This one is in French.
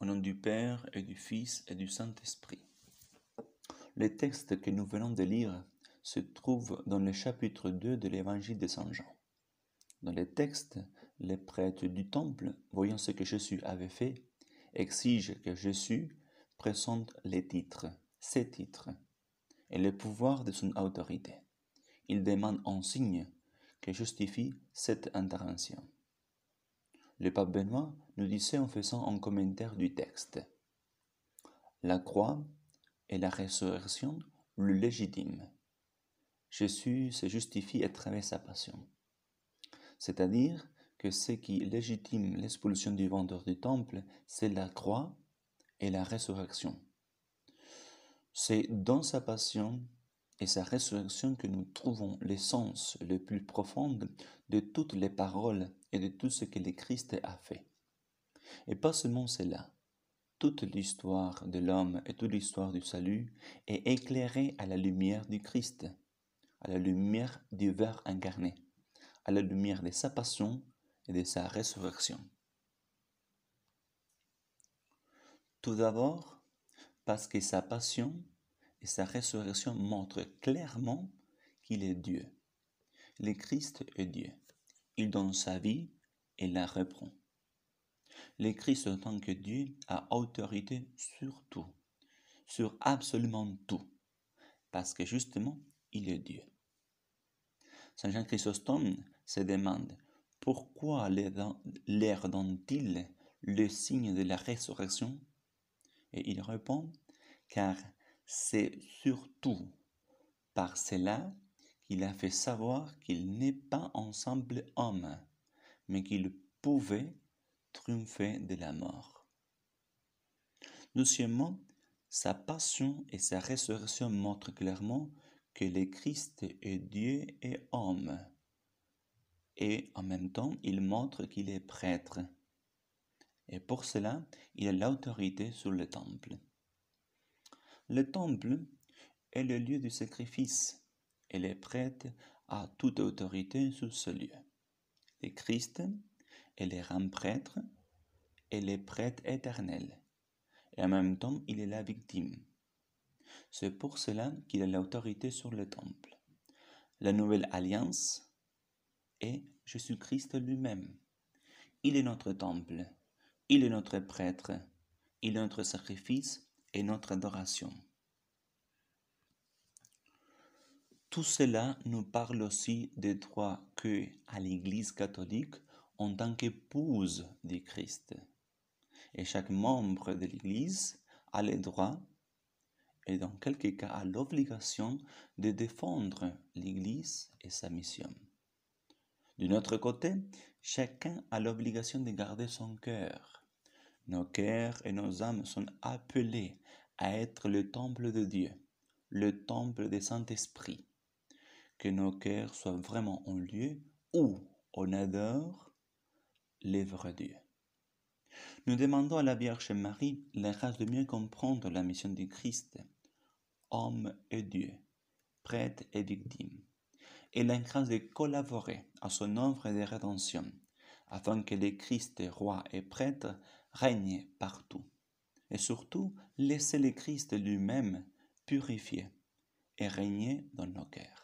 Au nom du Père et du Fils et du Saint-Esprit. Le texte que nous venons de lire se trouve dans le chapitre 2 de l'évangile de Saint Jean. Dans le texte, les prêtres du temple, voyant ce que Jésus avait fait, exigent que Jésus présente les titres, ses titres, et le pouvoir de son autorité. Ils demandent un signe qui justifie cette intervention. Le pape Benoît nous disait en faisant un commentaire du texte. La croix et la résurrection le légitiment. Jésus se justifie à travers sa passion. C'est-à-dire que ce qui légitime l'expulsion du vendeur du temple, c'est la croix et la résurrection. C'est dans sa passion et sa résurrection que nous trouvons l'essence le plus profonde de toutes les paroles et de tout ce que le Christ a fait. Et pas seulement cela, toute l'histoire de l'homme et toute l'histoire du salut est éclairée à la lumière du Christ, à la lumière du Verbe incarné, à la lumière de sa passion et de sa résurrection. Tout d'abord, parce que sa passion et sa résurrection montrent clairement qu'il est Dieu. Le Christ est Dieu il donne sa vie et la reprend. Le Christ en que Dieu a autorité sur tout, sur absolument tout, parce que justement, il est Dieu. Saint Jean Chrysostome se demande pourquoi l'air donne-t-il le signe de la résurrection Et il répond car c'est surtout par cela il a fait savoir qu'il n'est pas ensemble homme, mais qu'il pouvait triompher de la mort. Deuxièmement, sa passion et sa résurrection montrent clairement que le Christ est Dieu et homme. Et en même temps, il montre qu'il est prêtre. Et pour cela, il a l'autorité sur le temple. Le temple est le lieu du sacrifice, elle est prête à toute autorité sur ce lieu. Le Christ et les rend prêtre, et est prêtre éternel, et en même temps il est la victime. C'est pour cela qu'il a l'autorité sur le temple. La nouvelle alliance est Jésus-Christ lui-même. Il est notre temple, il est notre prêtre, il est notre sacrifice et notre adoration. Tout cela nous parle aussi des droits que, à l'Église catholique, en tant qu'épouse du Christ, et chaque membre de l'Église a les droits et dans quelques cas a l'obligation de défendre l'Église et sa mission. De notre côté, chacun a l'obligation de garder son cœur. Nos cœurs et nos âmes sont appelés à être le temple de Dieu, le temple du Saint-Esprit que nos cœurs soient vraiment un lieu où on adore les vrais Nous demandons à la Vierge Marie la grâce de mieux comprendre la mission du Christ, homme et Dieu, prêtre et victime, et la grâce de collaborer à son œuvre de rédemption, afin que le Christ, roi et prêtre, règne partout, et surtout laisser le Christ lui-même purifier et régner dans nos cœurs.